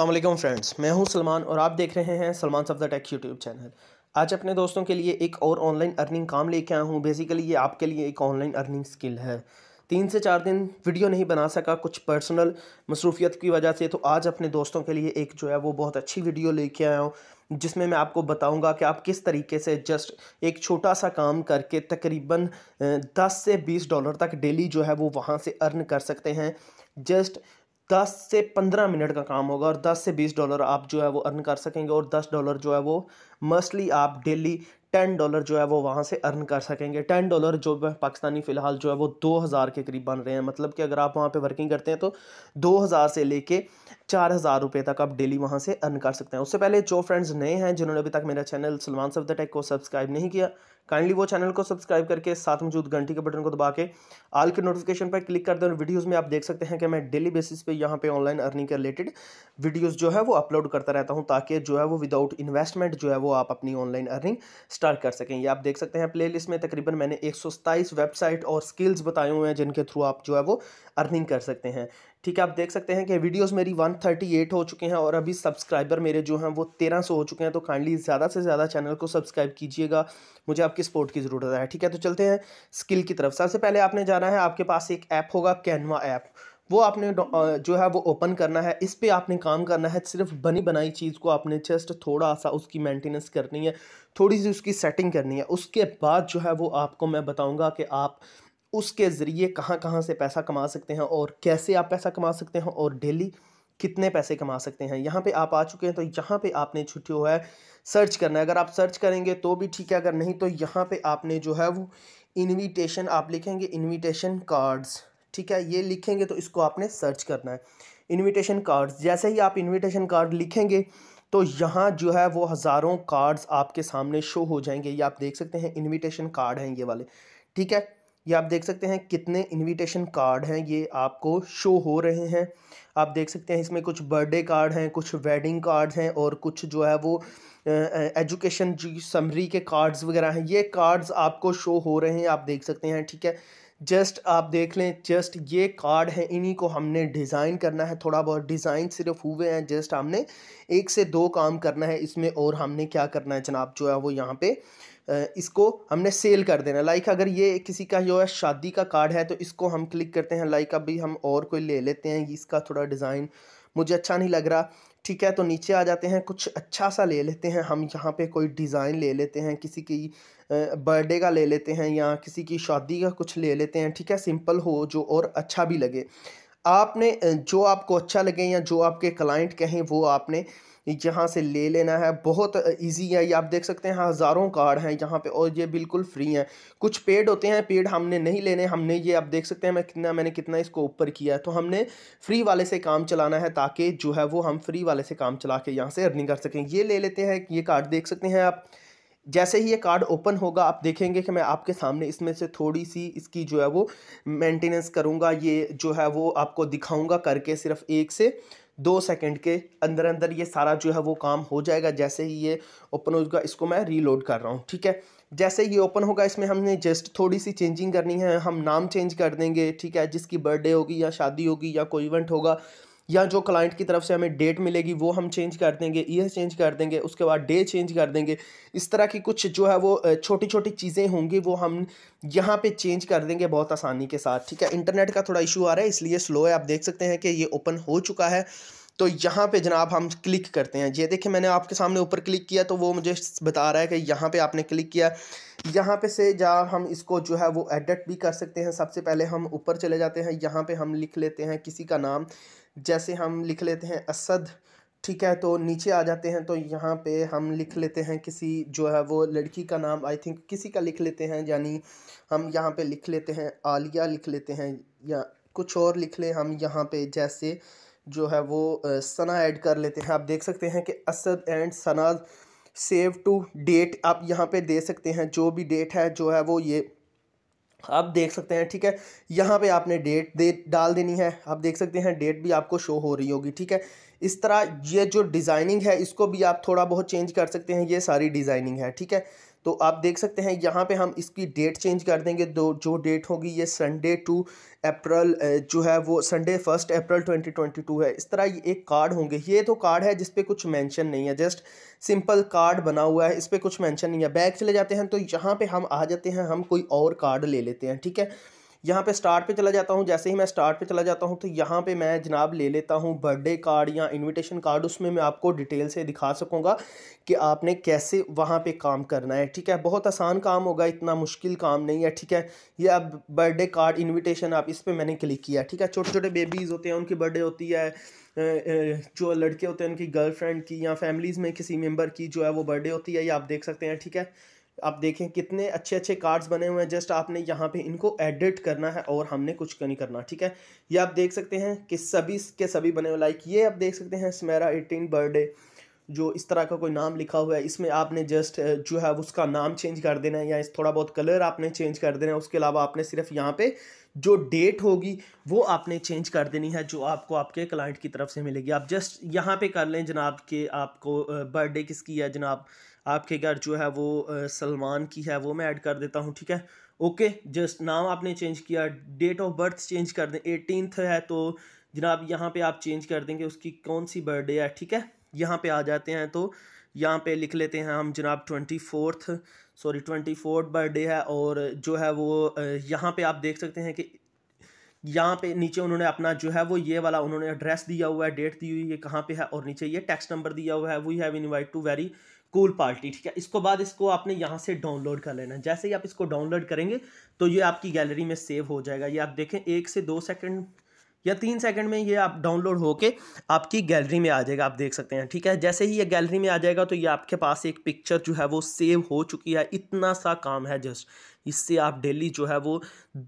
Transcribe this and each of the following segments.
अल्लाम फ्रेंड्स मैं हूं सलमान और आप देख रहे हैं Salman Safda tech YouTube channel आज अपने दोस्तों के लिए एक और ऑनलाइन अर्निंग काम लेके आया हूं बेसिकली ये आपके लिए एक ऑनलाइन अर्निंग स्किल है तीन से चार दिन वीडियो नहीं बना सका कुछ पर्सनल मसरूफियत की वजह से तो आज अपने दोस्तों के लिए एक जो है वो बहुत अच्छी वीडियो लेके आया हूँ जिसमें मैं आपको बताऊंगा कि आप किस तरीके से जस्ट एक छोटा सा काम करके तकरीबन 10 से 20 डॉलर तक डेली जो है वो वहाँ से अर्न कर सकते हैं जस्ट दस से पंद्रह मिनट का काम होगा और दस से बीस डॉलर आप जो है वो अर्न कर सकेंगे और दस डॉलर जो है वो मस्टली आप डेली टेन डॉलर जो है वो वहाँ से अर्न कर सकेंगे टेन डॉलर जो पाकिस्तानी फ़िलहाल जो है वो दो हज़ार के करीब बन रहे हैं मतलब कि अगर आप वहाँ पे वर्किंग करते हैं तो दो हज़ार से लेके चार हज़ार रुपये तक आप डेली वहाँ से अर्न कर सकते हैं उससे पहले जो फ्रेंड्स नए हैं जिन्होंने अभी तक मेरा चैनल सलमान सफ टेक को सब्सक्राइब नहीं किया काइंडली वो चैनल को सब्सक्राइब करके साथ मौजूद घंटी के बटन को दबा के आल के नोटिफिकेशन पर क्लिक कर दें और वीडियोज़ में आप देख सकते हैं कि मैं डेली बेसिस पे यहाँ पे ऑनलाइन अर्निंग के रिलेटेड वीडियोज़ जो है वो अपलोड करता रहता हूँ ताकि जो है वो विदाउट इन्वेस्टमेंट जो है वो आप अपनी ऑनलाइन अर्निंग स्टार्ट कर सकें ये आप देख सकते हैं प्लेलिस्ट में तकरीबन मैंने एक वेबसाइट और स्किल्स बताए हुए हैं जिनके थ्रू आप जो है वो अर्निंग कर सकते हैं ठीक है आप देख सकते हैं कि वीडियोस मेरी 138 हो चुके हैं और अभी सब्सक्राइबर मेरे जो हैं वो 1300 हो चुके हैं तो काइंडली ज़्यादा से ज़्यादा चैनल को सब्सक्राइब कीजिएगा मुझे आपकी सपोर्ट की ज़रूरत है ठीक है तो चलते हैं स्किल की तरफ सबसे पहले आपने जाना है आपके पास एक ऐप होगा कैनवा ऐप वो आपने जो है वो ओपन करना है इस पर आपने काम करना है सिर्फ बनी बनाई चीज़ को आपने जस्ट थोड़ा सा उसकी मेंटेनेंस करनी है थोड़ी सी उसकी सेटिंग करनी है उसके बाद जो है वो आपको मैं बताऊँगा कि आप उसके ज़रिए कहाँ कहाँ से पैसा कमा सकते हैं और कैसे आप पैसा कमा सकते हैं और डेली कितने पैसे कमा सकते हैं यहाँ पे आप आ चुके हैं तो यहाँ पे आपने छुट्टी हुआ है सर्च करना है अगर आप सर्च करेंगे तो भी ठीक है अगर नहीं तो यहाँ पे आपने जो है वो इनविटेशन आप लिखेंगे इनविटेशन कार्ड्स ठीक है ये लिखेंगे तो इसको आपने सर्च करना है इनविटेशन कार्ड्स जैसे ही आप इनविटेशन कार्ड लिखेंगे तो यहाँ जो है वो हज़ारों कार्ड्स आपके सामने शो हो जाएंगे ये आप देख सकते हैं इनविटेशन कार्ड हैं ये वाले ठीक है ये आप देख सकते हैं कितने इनविटेशन कार्ड हैं ये आपको शो हो रहे हैं आप देख सकते हैं इसमें कुछ बर्थडे कार्ड हैं कुछ वेडिंग कार्ड हैं और कुछ जो है वो एजुकेशन समरी के कार्ड्स वगैरह हैं ये कार्ड्स आपको शो हो रहे हैं आप देख सकते हैं ठीक है जस्ट आप देख लें जस्ट ये कार्ड है इन्हीं को हमने डिज़ाइन करना है थोड़ा बहुत डिज़ाइन सिर्फ हुए हैं जस्ट हमने एक से दो काम करना है इसमें और हमने क्या करना है जनाब जो है वो यहाँ पे इसको हमने सेल कर देना लाइक अगर ये किसी का जो है शादी का कार्ड है तो इसको हम क्लिक करते हैं लाइक अभी हम और कोई ले लेते हैं इसका थोड़ा डिज़ाइन मुझे अच्छा नहीं लग रहा ठीक है तो नीचे आ जाते हैं कुछ अच्छा सा ले लेते हैं हम यहाँ पे कोई डिज़ाइन ले लेते हैं किसी की बर्थडे का ले लेते हैं या किसी की शादी का कुछ ले लेते हैं ठीक है सिंपल हो जो और अच्छा भी लगे आपने जो आपको अच्छा लगे या जो आपके क्लाइंट कहें वो आपने यहाँ से ले लेना है बहुत इजी है ये आप देख सकते हैं हज़ारों कार्ड हैं यहाँ पे और ये बिल्कुल फ्री हैं कुछ पेड होते हैं पेड हमने नहीं लेने हमने ये आप देख सकते हैं मैं कितना मैंने कितना इसको ऊपर किया है तो हमने फ्री वाले से काम चलाना है ताकि जो है वो हम फ्री वाले से काम चला के यहाँ से अर्निंग कर सकें ये ले लेते हैं ये कार्ड देख सकते हैं आप जैसे ही ये कार्ड ओपन होगा आप देखेंगे कि मैं आपके सामने इसमें से थोड़ी सी इसकी जो है वो मेंटेनेंस करूँगा ये जो है वो आपको दिखाऊँगा करके सिर्फ एक से दो सेकंड के अंदर अंदर ये सारा जो है वो काम हो जाएगा जैसे ही ये ओपन होगा इसको मैं रीलोड कर रहा हूँ ठीक है जैसे ये ओपन होगा इसमें हमने जस्ट थोड़ी सी चेंजिंग करनी है हम नाम चेंज कर देंगे ठीक है जिसकी बर्थडे होगी या शादी होगी या कोई इवेंट होगा या जो क्लाइंट की तरफ से हमें डेट मिलेगी वो हम चेंज कर देंगे ईयर चेंज कर देंगे उसके बाद डे चेंज कर देंगे इस तरह की कुछ जो है वो छोटी छोटी चीज़ें होंगी वो हम यहाँ पे चेंज कर देंगे बहुत आसानी के साथ ठीक है इंटरनेट का थोड़ा इशू आ रहा है इसलिए स्लो है आप देख सकते हैं कि ये ओपन हो चुका है तो यहाँ पे जनाब हम क्लिक करते हैं ये देखिए मैंने आपके सामने ऊपर क्लिक किया तो वो मुझे बता रहा है कि यहाँ पे आपने क्लिक किया यहाँ पे से जा हम इसको जो है वो एडिट भी कर सकते हैं सबसे पहले हम ऊपर चले जाते हैं यहाँ पे हम लिख लेते हैं किसी का नाम जैसे हम लिख लेते हैं असद ठीक है तो नीचे आ जाते हैं तो यहाँ पे हम लिख लेते हैं किसी जो है वो लड़की का नाम आई थिंक किसी का लिख लेते हैं यानी हम यहाँ पे लिख लेते हैं आलिया लिख लेते हैं या कुछ और लिख लें हम यहाँ पे जैसे जो है वो सना ऐड कर लेते हैं आप देख सकते हैं कि Asad and Sanaz save to date आप यहाँ पे दे सकते हैं जो भी डेट है जो है वो ये आप देख सकते हैं ठीक है यहाँ पे आपने डेट दे डाल देनी है आप देख सकते हैं डेट भी आपको शो हो रही होगी ठीक है इस तरह ये जो डिज़ाइनिंग है इसको भी आप थोड़ा बहुत चेंज कर सकते हैं ये सारी डिज़ाइनिंग है ठीक है तो आप देख सकते हैं यहाँ पे हम इसकी डेट चेंज कर देंगे दो जो डेट होगी ये संडे टू अप्रैल जो है वो संडे फर्स्ट अप्रैल 2022 है इस तरह ये एक कार्ड होंगे ये तो कार्ड है जिसपे कुछ मेंशन नहीं है जस्ट सिंपल कार्ड बना हुआ है इस पर कुछ मेंशन नहीं है बैग चले जाते हैं तो यहाँ पे हम आ जाते हैं हम कोई और कार्ड ले लेते हैं ठीक है यहाँ पे स्टार्ट पे चला जाता हूँ जैसे ही मैं स्टार्ट पे चला जाता हूँ तो यहाँ पे मैं जनाब ले लेता हूँ बर्थडे कार्ड या इनविटेशन कार्ड उसमें मैं आपको डिटेल से दिखा सकूँगा कि आपने कैसे वहाँ पे काम करना है ठीक है बहुत आसान काम होगा इतना मुश्किल काम नहीं है ठीक है ये अब बर्थडे कार्ड इन्विटेशन आप इस पर मैंने क्लिक किया ठीक है छोटे छोटे बेबीज़ होते हैं उनकी बर्थडे होती है जो लड़के होते हैं उनकी गर्लफ्रेंड की या फैमिलीज़ में किसी मेम्बर की जो है वो बर्थडे होती है ये आप देख सकते हैं ठीक है आप देखें कितने अच्छे अच्छे कार्ड्स बने हुए हैं जस्ट आपने यहाँ पे इनको एडिट करना है और हमने कुछ नहीं करना ठीक है ये आप देख सकते हैं कि सभी के सभी बने हुए लाइक ये आप देख सकते हैं स्मेरा एटीन बर्थडे जो इस तरह का कोई नाम लिखा हुआ है इसमें आपने जस्ट जो है उसका नाम चेंज कर देना है या इस थोड़ा बहुत कलर आपने चेंज कर देना है उसके अलावा आपने सिर्फ यहाँ पे जो डेट होगी वो आपने चेंज कर देनी है जो आपको आपके क्लाइंट की तरफ से मिलेगी आप जस्ट यहाँ पे कर लें जनाब के आपको बर्थडे किसकी है जनाब आपके घर जो है वो सलमान की है वो मैं ऐड कर देता हूँ ठीक है ओके जस्ट नाम आपने चेंज किया डेट ऑफ बर्थ चेंज कर दें एटीनथ है तो जनाब यहाँ पे आप चेंज कर देंगे उसकी कौन सी बर्थडे है ठीक है यहाँ पे आ जाते हैं तो यहाँ पे लिख लेते हैं हम जनाब twenty fourth sorry twenty fourth birthday है और जो है वो यहाँ पे आप देख सकते हैं कि यहाँ पे नीचे उन्होंने अपना जो है वो ये वाला उन्होंने एड्रेस दिया हुआ है डेट दी हुई है कहाँ पे है और नीचे ये टैक्स नंबर दिया हुआ है we have invite to very cool party ठीक है इसको बाद इसको आपने यहाँ से डाउनलोड कर लेना है जैसे ही आप इसको डाउनलोड करेंगे तो ये आपकी गैलरी में सेव हो जाएगा ये आप देखें एक से दो सेकेंड या तीन सेकंड में ये आप डाउनलोड होके आपकी गैलरी में आ जाएगा आप देख सकते हैं ठीक है जैसे ही ये गैलरी में आ जाएगा तो ये आपके पास एक पिक्चर जो है वो सेव हो चुकी है इतना सा काम है जस्ट इससे आप डेली जो है वो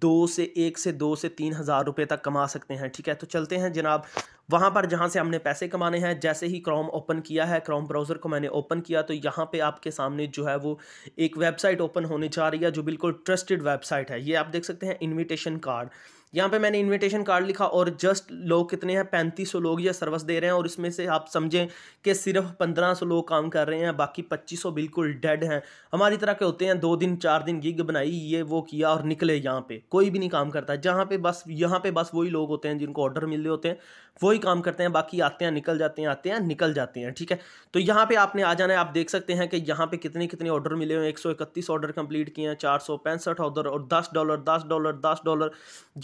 दो से एक से दो से तीन हज़ार रुपये तक कमा सकते हैं ठीक है तो चलते हैं जनाब वहाँ पर जहाँ से हमने पैसे कमाने हैं जैसे ही क्रोम ओपन किया है क्रोम ब्राउज़र को मैंने ओपन किया तो यहाँ पे आपके सामने जो है वो एक वेबसाइट ओपन होने जा रही है जो बिल्कुल ट्रस्टेड वेबसाइट है ये आप देख सकते हैं इन्विटेशन कार्ड यहाँ पे मैंने इनविटेशन कार्ड लिखा और जस्ट लोग कितने हैं पैंतीस सौ लोग यह सर्विस दे रहे हैं और इसमें से आप समझें कि सिर्फ पंद्रह सौ लोग काम कर रहे हैं बाकी पच्चीस सौ बिल्कुल डेड हैं हमारी तरह के होते हैं दो दिन चार दिन गिग बनाई ये वो किया और निकले यहाँ पे कोई भी नहीं काम करता जहाँ पे बस यहाँ पे बस वही लोग होते हैं जिनको ऑर्डर मिल रहे होते हैं वही काम करते हैं बाकी आते हैं निकल जाते हैं आते हैं निकल जाते हैं ठीक है तो यहाँ पे आपने आ जाना है आप देख सकते हैं कि यहाँ पे कितने कितने ऑर्डर मिले हुए हैं एक ऑर्डर कंप्लीट किए हैं चार सौ पैंसठ ऑर्डर और दस डॉलर दस डॉलर दस डॉलर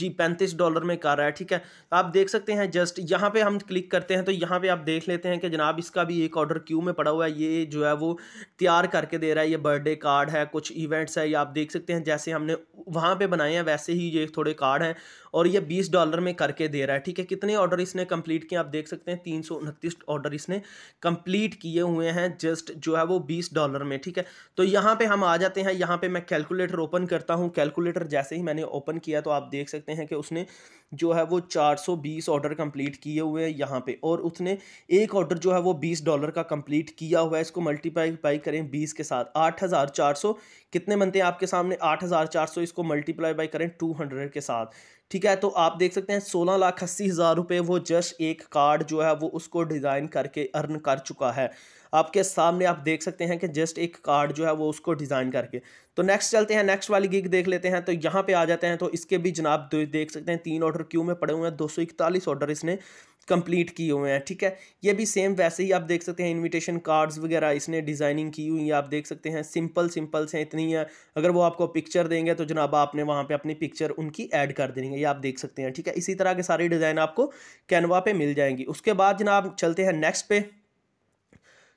जी पैंतीस डॉलर में कर रहा है ठीक है आप देख सकते हैं जस्ट यहाँ पर हम क्लिक करते हैं तो यहाँ पर आप देख लेते हैं कि जनाब इसका भी एक ऑर्डर क्यू में पड़ा हुआ है ये जो है वो तैयार करके दे रहा है ये बर्थडे कार्ड है कुछ इवेंट्स है ये आप देख सकते हैं जैसे हमने वहाँ पर बनाए हैं वैसे ही ये थोड़े कार्ड हैं और ये बीस डॉलर में करके दे रहा है ठीक है कितने ऑर्डर इसने कंप्लीट किए आप देख सकते हैं तीन सौ उनतीस ऑर्डर इसने कंप्लीट किए हुए हैं जस्ट जो है वो बीस डॉलर में ठीक है तो यहाँ पर हम आ जाते हैं यहाँ पर मैं कैलकुलेटर ओपन करता हूँ कैलकुलेटर जैसे ही मैंने ओपन किया तो आप देख सकते हैं कि उसने जो है वो चार सौ बीस ऑर्डर कंप्लीट किए हुए हैं यहाँ पर और उसने एक ऑर्डर जो है वो बीस डॉलर का कंप्लीट किया हुआ है इसको मल्टीप्लाई करें बीस के साथ आठ हज़ार चार सौ कितने बनते हैं आपके सामने आठ हज़ार चार सौ इसको मल्टीप्लाई बाई करें टू हंड्रेड के साथ ठीक है तो आप देख सकते हैं सोलह लाख अस्सी हज़ार रुपये वो जस्ट एक कार्ड जो है वो उसको डिज़ाइन करके अर्न कर चुका है आपके सामने आप देख सकते हैं कि जस्ट एक कार्ड जो है वो उसको डिज़ाइन करके तो नेक्स्ट चलते हैं नेक्स्ट वाली गिग देख लेते हैं तो यहाँ पे आ जाते हैं तो इसके भी जनाब देख सकते हैं तीन ऑर्डर क्यों में पड़े हुए हैं दो ऑर्डर इसने कंप्लीट किए हुए हैं ठीक है ये भी सेम वैसे ही आप देख सकते हैं इनविटेशन कार्ड्स वगैरह इसने डिज़ाइनिंग की हुई है आप देख सकते हैं सिंपल सिंपल से इतनी है अगर वो आपको पिक्चर देंगे तो जनाब आपने वहाँ पे अपनी पिक्चर उनकी ऐड कर देनी है ये आप देख सकते हैं ठीक है इसी तरह के सारे डिज़ाइन आपको कैनवा पे मिल जाएंगी उसके बाद जनाब चलते हैं नेक्स्ट पे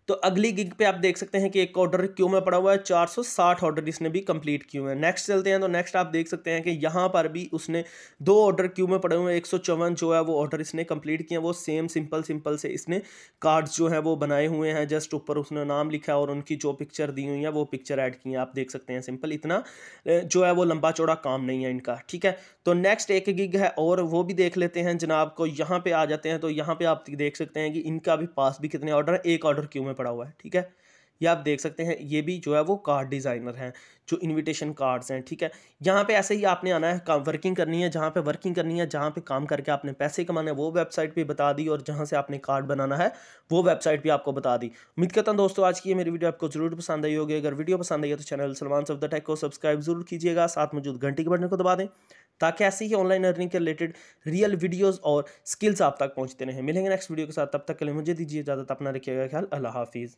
तो अगली गिग पे आप देख सकते हैं कि एक ऑर्डर क्यों में पड़ा हुआ है 460 ऑर्डर इसने भी कंप्लीट किए हुए हैं नेक्स्ट चलते हैं तो नेक्स्ट आप देख सकते हैं कि यहाँ पर भी उसने दो ऑर्डर क्यों में पड़े हुए हैं एक जो है वो ऑर्डर इसने कंप्लीट किया वो सेम सिंपल सिंपल से इसने कार्ड्स जो हैं वो बनाए हुए हैं जस्ट ऊपर उसने नाम लिखा और उनकी जो पिक्चर दी हुई है वो पिक्चर ऐड की है आप देख सकते हैं सिंपल इतना जो है वो लंबा चौड़ा काम नहीं है इनका ठीक है तो नेक्स्ट एक गिग है और वो भी देख लेते हैं जनाब को यहाँ पर आ जाते हैं तो यहाँ पर आप देख सकते हैं कि इनका भी पास भी कितने ऑर्डर एक ऑर्डर क्यों में पड़ा हुआ है ठीक है ये आप देख सकते हैं ये भी जो है वो कार्ड डिज़ाइनर हैं जो इनविटेशन कार्ड्स हैं ठीक है यहाँ पे ऐसे ही आपने आना है काम वर्किंग करनी है जहाँ पे वर्किंग करनी है जहाँ पे काम करके आपने पैसे कमाने वो वेबसाइट भी बता दी और जहाँ से आपने कार्ड बनाना है वो वेबसाइट भी आपको बता दी उम्मीद करता हूँ दोस्तों आज की ये मेरी वीडियो आपको जरूर पसंद आई होगी अगर वीडियो पसंद आई है तो चैनल सलमान सफ द टेक को सब्सक्राइब जरूर कीजिएगा साथ मौजूद घंटी के बटन को दबा दें ताकि ऐसे ही ऑनलाइन अर्निंग के रिलेटेड रियल वीडियोस और स्किल्स आप तक पहुंचते रहें मिलेंगे नेक्स्ट वीडियो के साथ तब तक के लिए मुझे दीजिए इजाज़त अपना रखिएगा ख्याल अल्लाह हाफिज़